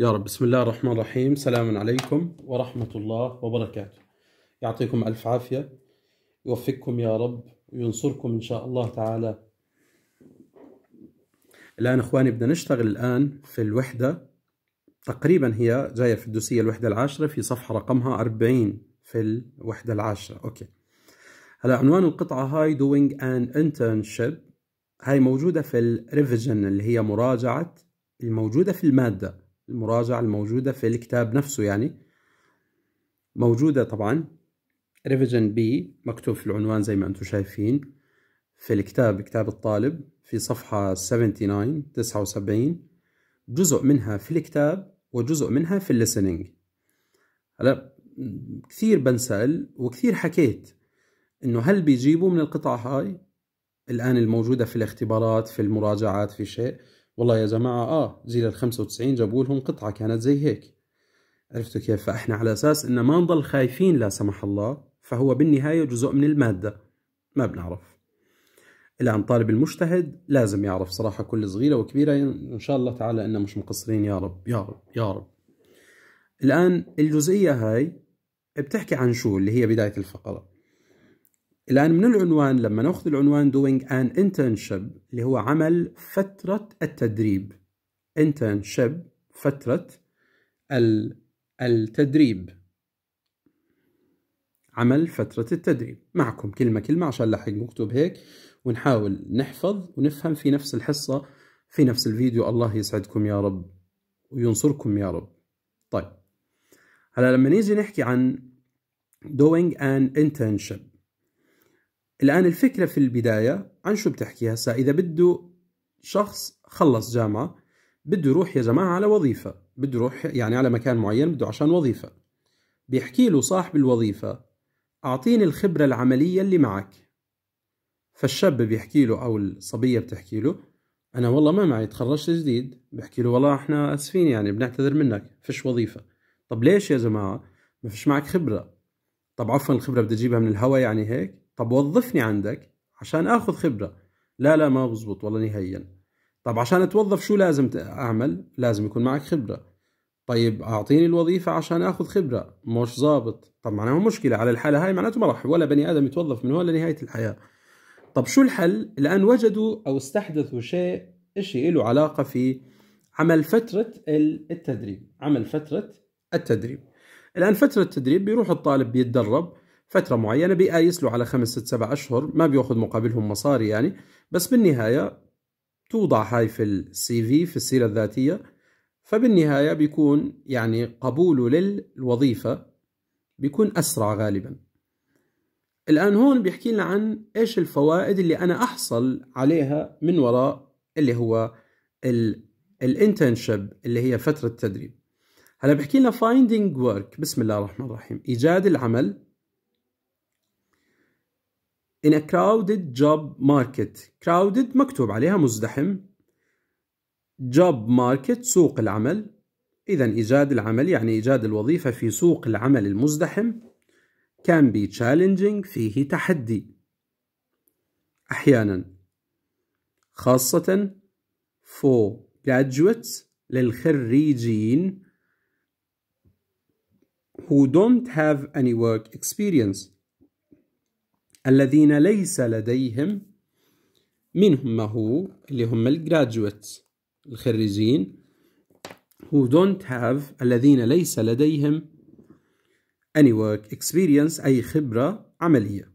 يا رب بسم الله الرحمن الرحيم سلام عليكم ورحمة الله وبركاته يعطيكم ألف عافية يوفقكم يا رب وينصركم إن شاء الله تعالى الآن إخواني بدنا نشتغل الآن في الوحدة تقريبا هي جاية في الدوسية الوحدة العاشرة في صفحة رقمها 40 في الوحدة العاشرة أوكي هلا عنوان القطعة هاي doing an internship هاي موجودة في الريفيجن اللي هي مراجعة الموجودة في المادة المراجعة الموجودة في الكتاب نفسه يعني موجودة طبعا ريفيجن بي مكتوب في العنوان زي ما انتم شايفين في الكتاب كتاب الطالب في صفحة 79 79 جزء منها في الكتاب وجزء منها في الليسننج هلا كثير بنسأل وكثير حكيت انه هل بيجيبوا من القطع هاي الان الموجودة في الاختبارات في المراجعات في شيء والله يا جماعة آه جيل ال 95 جابوا لهم قطعة كانت زي هيك عرفتوا كيف فإحنا على أساس إن ما نضل خايفين لا سمح الله فهو بالنهاية جزء من المادة ما بنعرف الآن طالب المجتهد لازم يعرف صراحة كل صغيرة وكبيرة إن شاء الله تعالى إن مش مقصرين يا رب يا رب يا رب الآن الجزئية هاي بتحكي عن شو اللي هي بداية الفقرة الآن من العنوان لما نأخذ العنوان doing an internship اللي هو عمل فترة التدريب internship فترة التدريب عمل فترة التدريب معكم كلمة كلمة عشان لاحق مكتوب هيك ونحاول نحفظ ونفهم في نفس الحصة في نفس الفيديو الله يسعدكم يا رب وينصركم يا رب طيب هلا لما نيجي نحكي عن doing an internship الآن الفكرة في البداية عن شو بتحكي هسا إذا بده شخص خلص جامعة بده يروح يا جماعة على وظيفة بده يروح يعني على مكان معين بده عشان وظيفة بيحكي له صاحب الوظيفة أعطيني الخبرة العملية اللي معك فالشاب بيحكي له أو الصبية بتحكي له أنا والله ما معي تخرجت جديد بيحكي له والله إحنا آسفين يعني بنعتذر منك فيش وظيفة طب ليش يا جماعة ما فيش معك خبرة طب عفوا الخبرة بدي أجيبها من الهوا يعني هيك طب وظفني عندك عشان اخذ خبره لا لا ما بزبط والله نهائيا طب عشان اتوظف شو لازم اعمل لازم يكون معك خبره طيب اعطيني الوظيفه عشان اخذ خبره مش ظابط طب معناها مشكله على الحاله هاي معناته ما راح ولا بني ادم يتوظف من هون لنهايه الحياه طب شو الحل لان وجدوا او استحدثوا شيء شيء له علاقه في عمل فتره التدريب عمل فتره التدريب الان فتره التدريب بيروح الطالب بيتدرب فترة معينة بيقايس له على خمس ست سبع أشهر ما بياخذ مقابلهم مصاري يعني بس بالنهاية توضع هاي في السي في في السيرة الذاتية فبالنهاية بيكون يعني قبوله للوظيفة بيكون أسرع غالبا الآن هون بيحكي لنا عن إيش الفوائد اللي أنا أحصل عليها من وراء اللي هو الانترنشيب اللي هي فترة تدريب هلا بحكي لنا فايندينج ورك بسم الله الرحمن الرحيم إيجاد العمل in a crowded job market crowded مكتوب عليها مزدحم job market سوق العمل إذا إيجاد العمل يعني إيجاد الوظيفة في سوق العمل المزدحم can be challenging فيه تحدي أحيانا خاصة for graduates للخريجين who don't have any work experience الذين ليس لديهم منهم ما هو اللي هم الجراجويت الخريجين who don't have الذين ليس لديهم any work experience أي خبرة عملية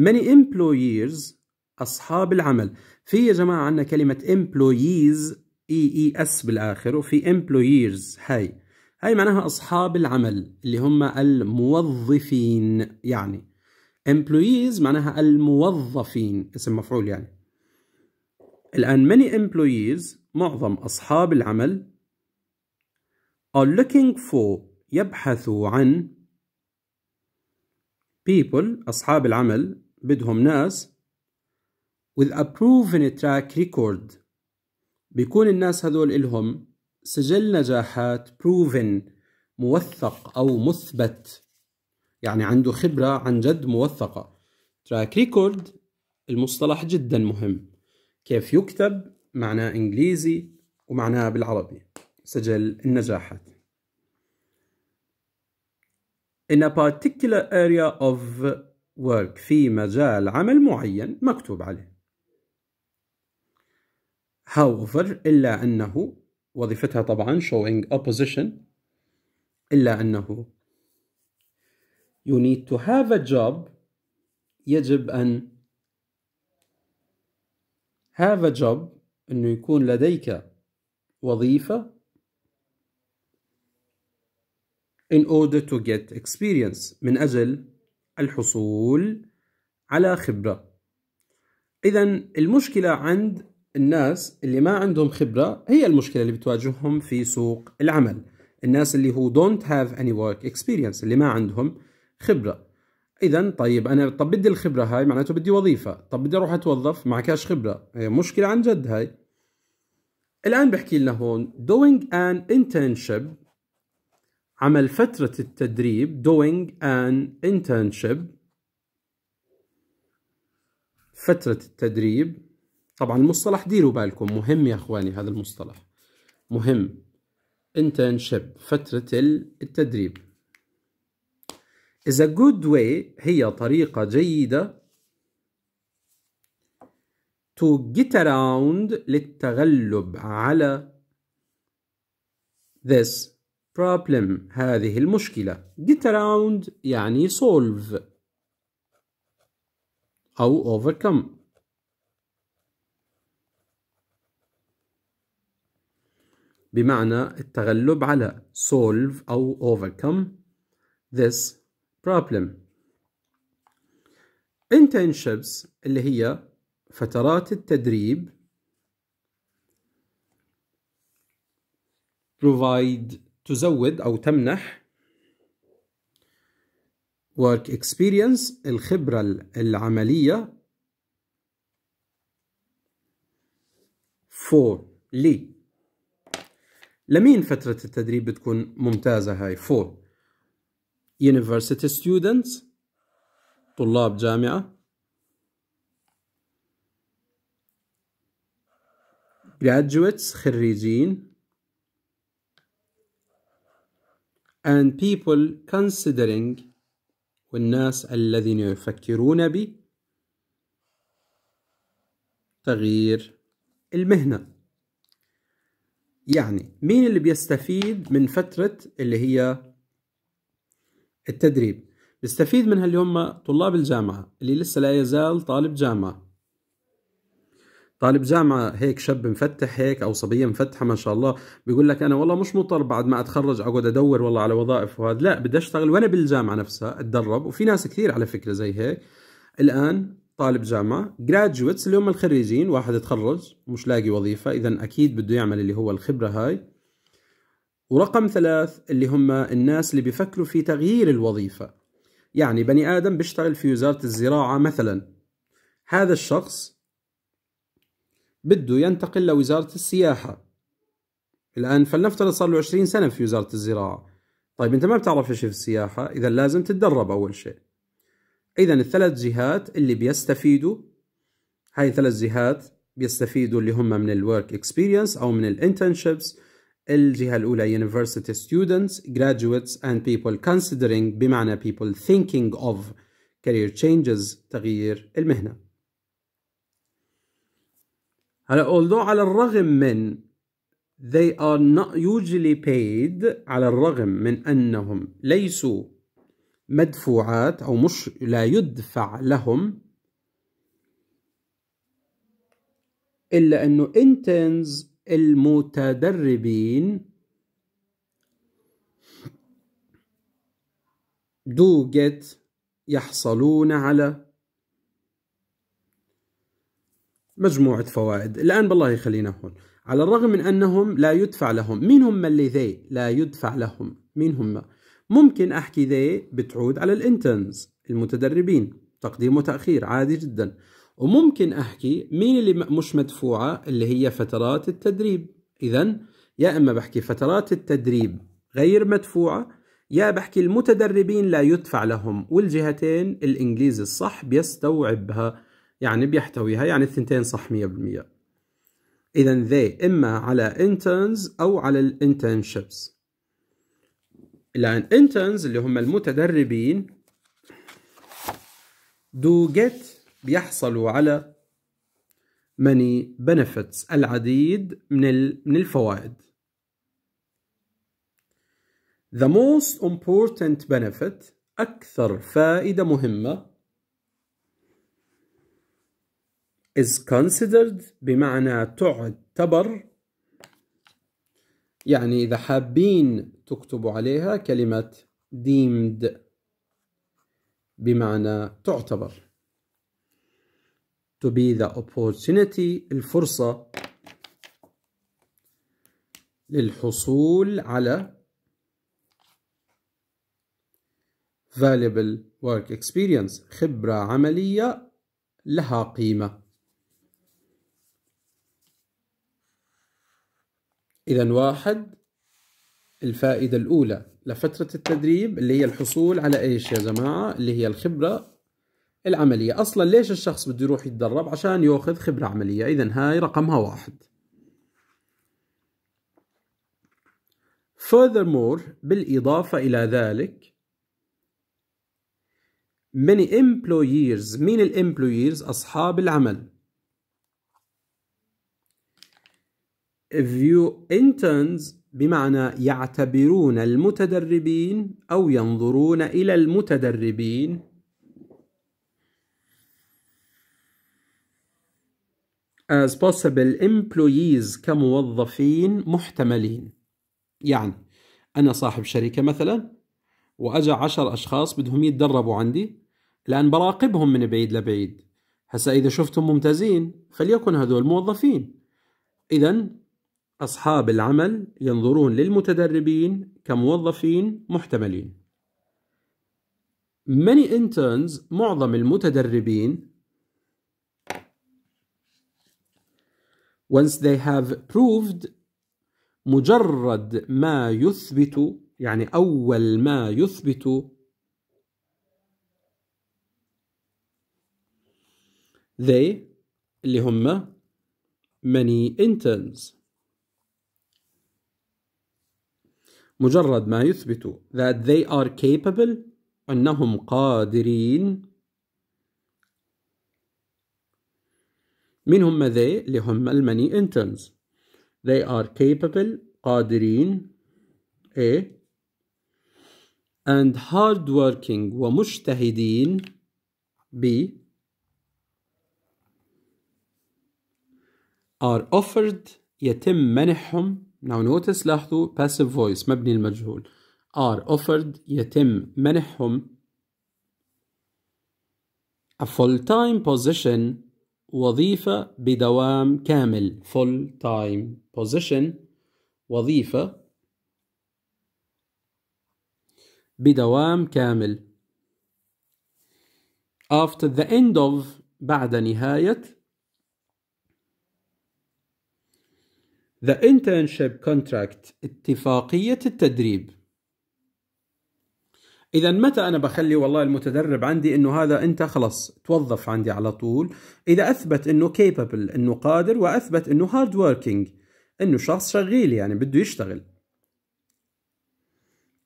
many employers أصحاب العمل في يا جماعة عندنا كلمة employees اي اي اس بالاخر وفي employers هاي هاي معناها أصحاب العمل اللي هم الموظفين يعني employees معناها الموظفين اسم مفعول يعني الآن many employees معظم أصحاب العمل are looking for يبحثوا عن people أصحاب العمل بدهم ناس with a proven track record بيكون الناس هذول إلهم سجل نجاحات proven موثق أو مثبت يعني عنده خبرة عن جد موثقة تراك ريكورد المصطلح جدا مهم كيف يكتب معناه إنجليزي ومعناه بالعربي سجل النجاحات In a particular area of work في مجال عمل معين مكتوب عليه however إلا أنه وظيفتها طبعا showing opposition إلا أنه you need to have a job يجب أن have a job أنه يكون لديك وظيفة in order to get experience من أجل الحصول على خبرة إذا المشكلة عند الناس اللي ما عندهم خبرة هي المشكلة اللي بتواجههم في سوق العمل الناس اللي هو don't have any work experience اللي ما عندهم خبرة إذا طيب أنا طب بدي الخبرة هاي معناته بدي وظيفة طب بدي أروح أتوظف كاش خبرة هي إيه، مشكلة عن جد هاي الآن بحكي لنا هون doing an internship عمل فترة التدريب doing an internship فترة التدريب طبعا المصطلح ديروا بالكم مهم يا اخواني هذا المصطلح مهم internship فترة التدريب is a good way هي طريقة جيدة to get around للتغلب على this problem هذه المشكلة get around يعني solve أو overcome بمعنى التغلب على solve أو overcome this problem internships اللي هي فترات التدريب provide تزود أو تمنح work experience الخبرة العملية for لي لمين فترة التدريب بتكون ممتازة هاي for university students طلاب جامعة graduates خريجين and people considering والناس الذين يفكرون ب تغيير المهنه يعني مين اللي بيستفيد من فترة اللي هي التدريب بيستفيد منها اللي هم طلاب الجامعة اللي لسه لا يزال طالب جامعة طالب جامعة هيك شاب مفتح هيك أو صبية مفتحة ما شاء الله بيقول لك أنا والله مش مضطر بعد ما أتخرج أقعد أدور والله على وظائف وهذا لا بدي أشتغل وأنا بالجامعة نفسها أتدرب وفي ناس كثير على فكرة زي هيك الآن طالب جامعه جرادجويتس اللي هم الخريجين واحد تخرج ومش لاقي وظيفه اذا اكيد بده يعمل اللي هو الخبره هاي ورقم ثلاث اللي هم الناس اللي بيفكروا في تغيير الوظيفه يعني بني ادم بيشتغل في وزاره الزراعه مثلا هذا الشخص بده ينتقل لوزاره السياحه الان فلنفترض صار له 20 سنه في وزاره الزراعه طيب انت ما بتعرف شيء في السياحه اذا لازم تتدرب اول شيء إذا الثلاث جهات اللي بيستفيدوا هاي ثلاث جهات بيستفيدوا اللي هم من الورك اكسبيرينس أو من الانترنشيبس الجهة الأولى university students, graduates and people considering بمعنى people thinking of career changes تغيير المهنة. هلا although على الرغم من they are not usually paid على الرغم من أنهم ليسوا مدفوعات أو مش لا يدفع لهم إلا أنه انتنز المتدربين do get يحصلون على مجموعة فوائد الآن بالله يخلينا هون على الرغم من أنهم لا يدفع لهم مين هم اللي ذي لا يدفع لهم مين هم ممكن أحكي ذي بتعود على الانترنز المتدربين تقديم وتأخير عادي جدا وممكن أحكي مين اللي مش مدفوعة اللي هي فترات التدريب إذا يا إما بحكي فترات التدريب غير مدفوعة يا بحكي المتدربين لا يدفع لهم والجهتين الإنجليزي الصح بيستوعبها يعني بيحتويها يعني الثنتين صح 100% إذا ذي إما على انترنز أو على الانترنشيبس انترنز اللي هم المتدربين do get بيحصلوا على many benefits العديد من من الفوائد the most important benefit أكثر فائدة مهمة is considered بمعنى تعتبر يعني إذا حابين تكتب عليها كلمة deemed بمعنى تعتبر to be the opportunity الفرصة للحصول على valuable work experience خبرة عملية لها قيمة إذا واحد الفائدة الأولى لفترة التدريب اللي هي الحصول على إيش يا جماعة اللي هي الخبرة العملية أصلا ليش الشخص بده يروح يتدرب عشان يأخذ خبرة عملية إذا هاي رقمها واحد Furthermore بالإضافة إلى ذلك many employers مين الامبلويرز أصحاب العمل If you interns بمعنى يعتبرون المتدربين أو ينظرون إلى المتدربين as possible employees كموظفين محتملين يعني أنا صاحب شركة مثلا وأجا عشر أشخاص بدهم يتدربوا عندي لأن براقبهم من بعيد لبعيد هسا إذا شفتهم ممتازين فليكن هذول موظفين إذا أصحاب العمل ينظرون للمتدربين كموظفين محتملين. Many interns معظم المتدربين once they have proved مجرد ما يثبت يعني أول ما يثبت they اللي هم many interns مجرد ما يثبتوا that they are capable أنهم قادرين من هم they اللي هم المني interns they are capable قادرين A and hardworking ومجتهدين B are offered يتم منحهم Now notice لاحظوا passive voice مبني المجهول are offered يتم منحهم a full time position وظيفة بدوام كامل full time position وظيفة بدوام كامل after the end of بعد نهاية The internship contract اتفاقية التدريب إذا متى أنا بخلي والله المتدرب عندي إنه هذا أنت خلص توظف عندي على طول إذا أثبت إنه capable إنه قادر وأثبت إنه hard working إنه شخص شغيل يعني بده يشتغل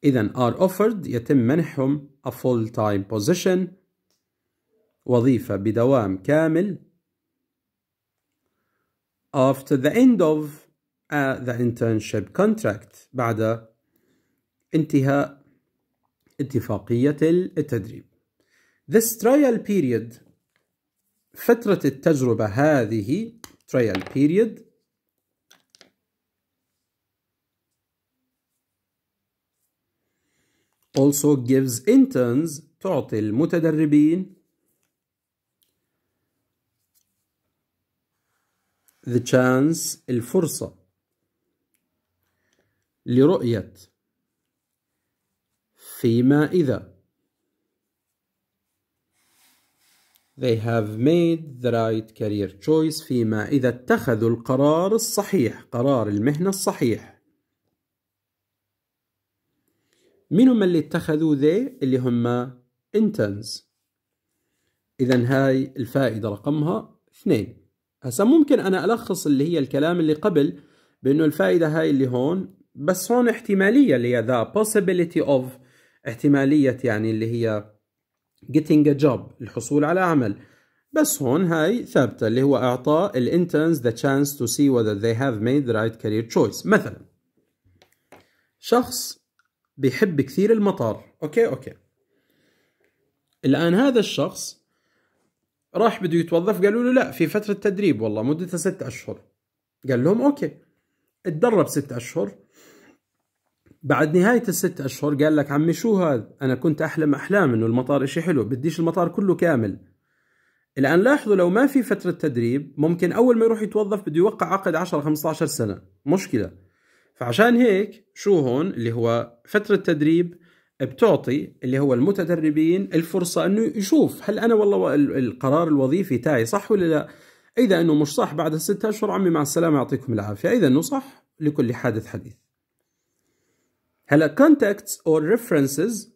إذا are offered يتم منحهم a full time position وظيفة بدوام كامل after the end of the internship contract بعد انتهاء اتفاقية التدريب. This trial period فترة التجربة هذه trial period also gives interns تعطي المتدربين the chance الفرصة لرؤية فيما إذا They have made the right career choice فيما إذا اتخذوا القرار الصحيح قرار المهنة الصحيح مين هم اللي اتخذوا ذي اللي هم interns إذا هاي الفائدة رقمها اثنين هسا ممكن أنا ألخص اللي هي الكلام اللي قبل بأنه الفائدة هاي اللي هون بس هون احتمالية اللي هي the possibility of احتمالية يعني اللي هي getting a job الحصول على عمل بس هون هاي ثابتة اللي هو إعطاء interns the chance to see whether they have made the right career choice مثلا شخص بيحب كثير المطار أوكي أوكي الآن هذا الشخص راح بده يتوظف قالوا له لا في فترة تدريب والله مدتها ست أشهر قال لهم أوكي اتدرب ست أشهر بعد نهاية الست أشهر قال لك عمي شو هذا أنا كنت أحلم أحلام إنه المطار إشي حلو بديش المطار كله كامل الآن لاحظوا لو ما في فترة تدريب ممكن أول ما يروح يتوظف بده يوقع عقد 10-15 سنة مشكلة فعشان هيك شو هون اللي هو فترة تدريب بتعطي اللي هو المتدربين الفرصة أنه يشوف هل أنا والله القرار الوظيفي تاعي صح ولا لا إذا أنه مش صح بعد الستة أشهر عمي مع السلامة يعطيكم العافية إذا أنه صح لكل حادث حديث هلا contacts or references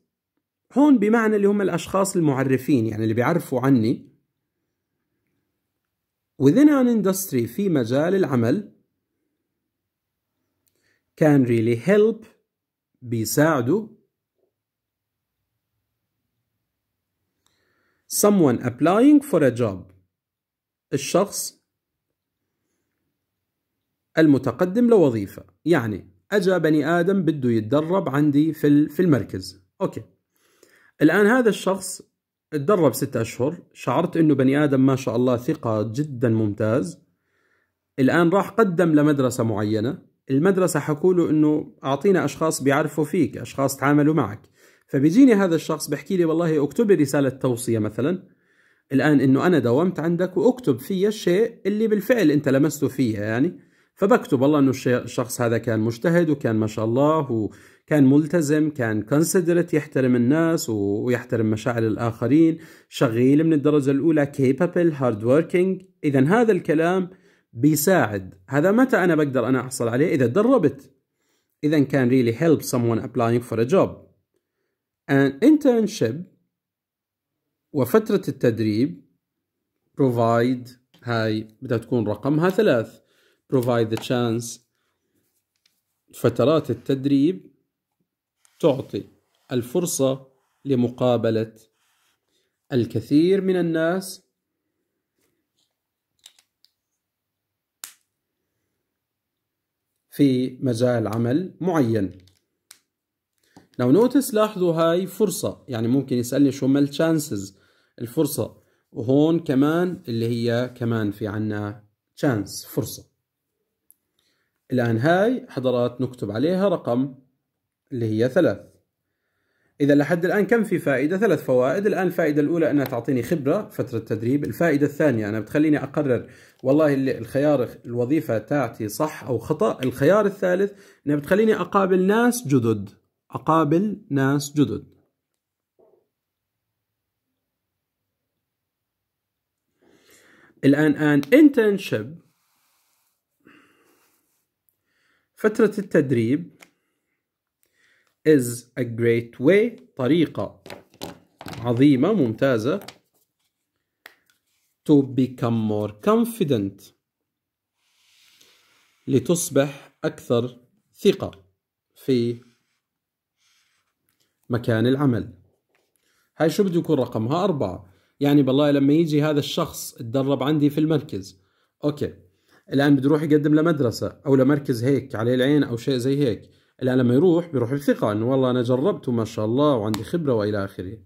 هون بمعنى اللي هم الأشخاص المعرفين يعني اللي بيعرفوا عني within an industry في مجال العمل can really help بيساعدوا someone applying for a job الشخص المتقدم لوظيفة يعني اجى بني ادم بده يتدرب عندي في في المركز اوكي الان هذا الشخص تدرب ستة اشهر شعرت انه بني ادم ما شاء الله ثقه جدا ممتاز الان راح قدم لمدرسه معينه المدرسه حكوا له انه اعطينا اشخاص بيعرفوا فيك اشخاص تعاملوا معك فبيجيني هذا الشخص بحكي لي والله اكتب رساله توصيه مثلا الان انه انا داومت عندك واكتب فيها الشيء اللي بالفعل انت لمسته فيها يعني فبكتب والله انه الشخص هذا كان مجتهد وكان ما شاء الله وكان ملتزم كان كونسيدرت يحترم الناس ويحترم مشاعر الاخرين شغيل من الدرجه الاولى كيبابل هارد وركينج اذا هذا الكلام بيساعد هذا متى انا بقدر انا احصل عليه اذا تدربت اذا كان ريلي هيلب سمون ابلاينج فور ا جوب ان انترنشيب وفترة التدريب بروفايد هاي بدها تكون رقمها ثلاث provide the chance فترات التدريب تعطي الفرصة لمقابلة الكثير من الناس في مجال عمل معين لو نوتس لاحظوا هاي فرصة يعني ممكن يسألني شو ما الشانسز الفرصة وهون كمان اللي هي كمان في عنا chance فرصة الآن هاي حضرات نكتب عليها رقم اللي هي ثلاث إذا لحد الآن كم في فائدة؟ ثلاث فوائد، الآن الفائدة الأولى أنها تعطيني خبرة فترة تدريب، الفائدة الثانية أنا بتخليني أقرر والله الخيار الوظيفة تاعتي صح أو خطأ، الخيار الثالث أنها بتخليني أقابل ناس جدد، أقابل ناس جدد. الآن الان الآن internship فترة التدريب is a great way طريقة عظيمة ممتازة to become more confident لتصبح أكثر ثقة في مكان العمل هاي شو بده يكون رقمها أربعة يعني بالله لما يجي هذا الشخص اتدرب عندي في المركز أوكي الان بده يروح يقدم لمدرسه او لمركز هيك عليه العين او شيء زي هيك الان لما يروح بيروح بثقه انه والله انا جربت وما شاء الله وعندي خبره والى اخره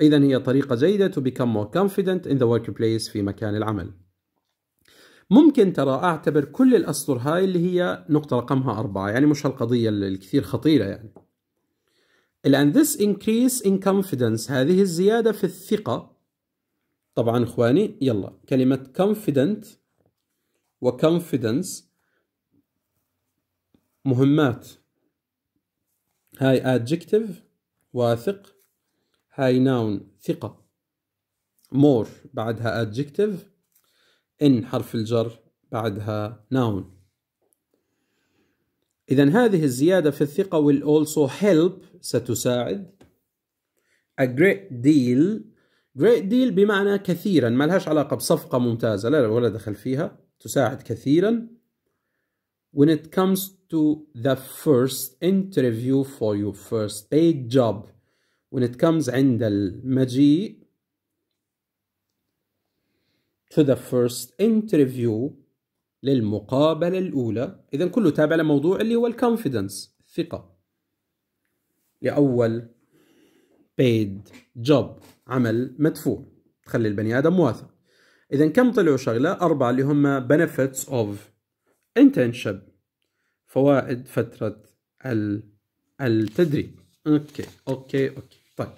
اذا هي طريقه جيده to become more confident in the workplace في مكان العمل ممكن ترى اعتبر كل الاسطر هاي اللي هي نقطه رقمها أربعة يعني مش هالقضيه الكثير خطيره يعني الان this increase in confidence هذه الزياده في الثقه طبعا اخواني يلا كلمه confident وكونفيدنس مهمات هاي adjective واثق هاي ناون ثقة مور بعدها adjective إن حرف الجر بعدها ناون إذا هذه الزيادة في الثقة will also help ستساعد a great deal great deal بمعنى كثيرا ما لهاش علاقة بصفقة ممتازة لا, لا ولا دخل فيها تساعد كثيرا when it comes to the first interview for your first paid job when it comes عند المجيء to the first interview للمقابلة الأولى إذا كله تابع لموضوع اللي هو الكونفيدنس الثقة لأول paid job عمل مدفوع تخلي البني آدم واثق اذا كم طلعوا شغله اربعه اللي هم benefits of internship فوائد فتره التدريب اوكي اوكي اوكي طيب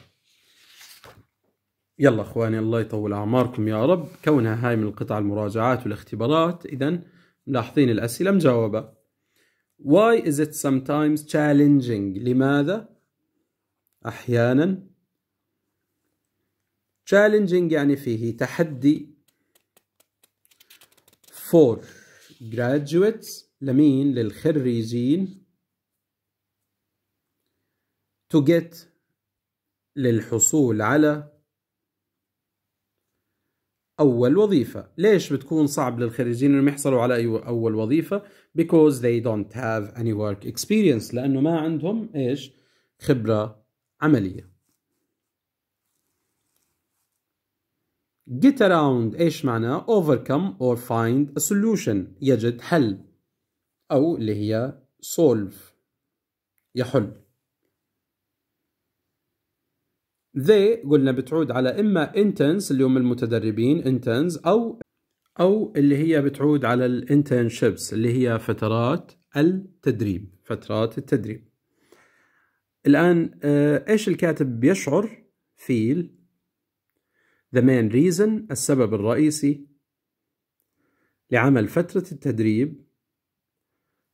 يلا اخواني الله يطول اعماركم يا رب كونها هاي من القطع المراجعات والاختبارات اذا ملاحظين الاسئله مجاوبه Why is it sometimes challenging لماذا احيانا challenging يعني فيه تحدي فور graduates لمين للخريجين to get للحصول على أول وظيفة ليش بتكون صعب للخريجين إنهم يحصلوا على أي أول وظيفة because they don't have any work experience لأنه ما عندهم إيش خبرة عملية get around ايش معناه overcome or find a solution يجد حل أو اللي هي solve يحل they قلنا بتعود على إما interns اللي هم المتدربين interns أو أو اللي هي بتعود على الانترنشيبس اللي هي فترات التدريب فترات التدريب الآن آه، إيش الكاتب بيشعر feel The main reason السبب الرئيسي لعمل فترة التدريب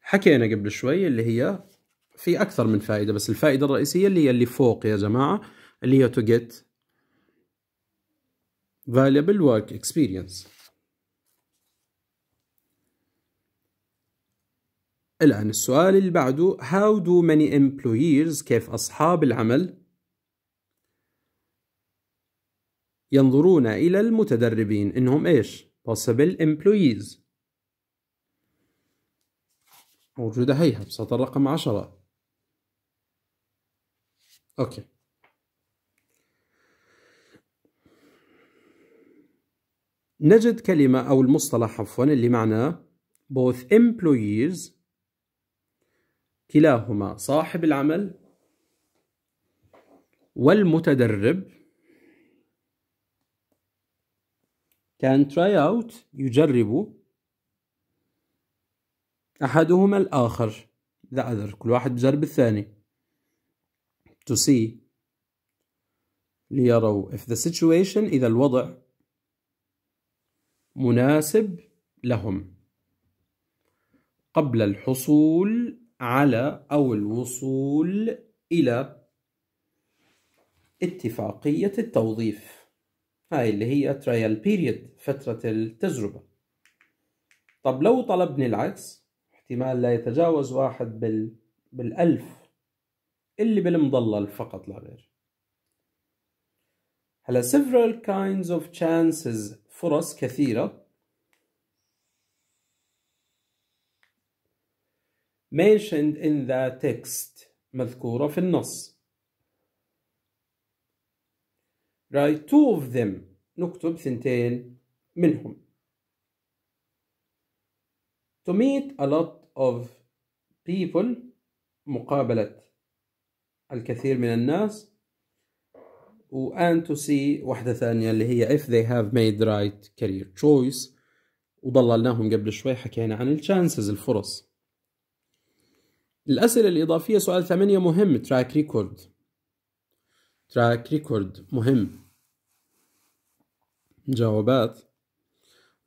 حكينا قبل شوي اللي هي في أكثر من فائدة بس الفائدة الرئيسية اللي هي اللي فوق يا جماعة اللي هي to get valuable work experience الآن السؤال اللي بعده how do many employees كيف أصحاب العمل ينظرون إلى المتدربين إنهم إيش؟ possible employees موجودة هيها بسطر رقم عشرة أوكي نجد كلمة أو المصطلح عفوا اللي معناه both employees كلاهما صاحب العمل والمتدرب كان try out يجرب أحدهما الآخر the other كل واحد بجرب الثاني to see ليروا if the situation إذا الوضع مناسب لهم قبل الحصول على أو الوصول إلى اتفاقية التوظيف هاي اللي هي trial period فترة التجربة طب لو طلبني العكس احتمال لا يتجاوز واحد بال بالألف اللي بالمضلل فقط لا غير هلا several kinds of chances فرص كثيرة mentioned in the text مذكورة في النص write two of them نكتب ثنتين منهم to meet a lot of people مقابلة الكثير من الناس و and to see واحدة ثانية اللي هي if they have made right career choice وضللناهم قبل شوي حكينا عن الشانسز الفرص الأسئلة الإضافية سؤال ثمانية مهم تراك ريكورد تراك ريكورد مهم جوابات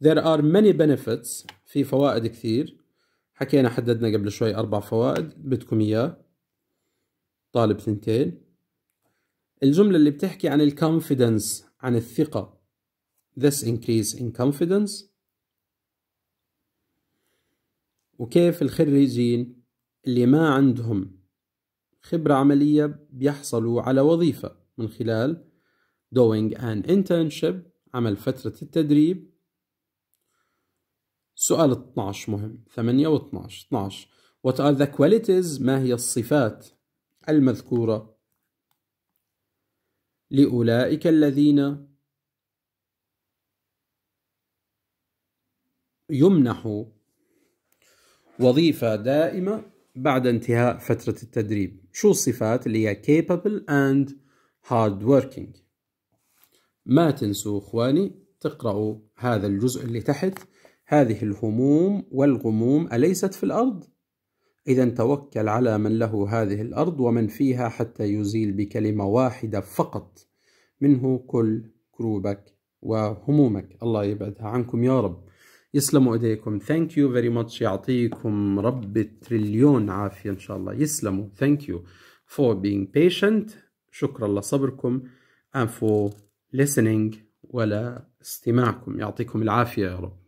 There are many benefits في فوائد كثير حكينا حددنا قبل شوي أربع فوائد بدكم إياه طالب ثنتين الجملة اللي بتحكي عن confidence عن الثقة this increase in confidence وكيف الخريجين اللي ما عندهم خبرة عملية بيحصلوا على وظيفة من خلال doing an internship عمل فترة التدريب سؤال 12 مهم 8 و 12 12 What are the qualities ما هي الصفات المذكورة لأولئك الذين يمنحوا وظيفة دائمة بعد انتهاء فترة التدريب شو الصفات اللي هي capable and hard working ما تنسوا إخواني تقرأوا هذا الجزء اللي تحت هذه الهموم والغموم أليست في الأرض؟ إذا توكل على من له هذه الأرض ومن فيها حتى يزيل بكلمة واحدة فقط منه كل كروبك وهمومك الله يبعدها عنكم يا رب يسلموا ايديكم ثانك يو فيري ماتش يعطيكم رب تريليون عافيه ان شاء الله يسلموا ثانك يو فور بينج بيشنت شكرا لصبركم and for listening ولا استماعكم يعطيكم العافية يا رب